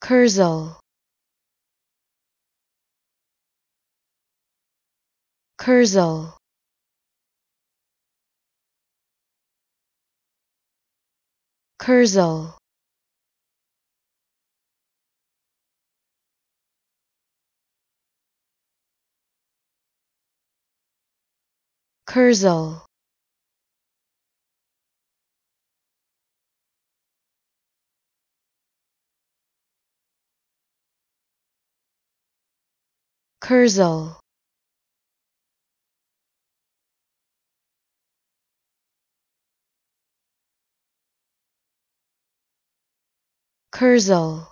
Kurzel Kurzel Kurzel Kurzel Kurzel Kurzel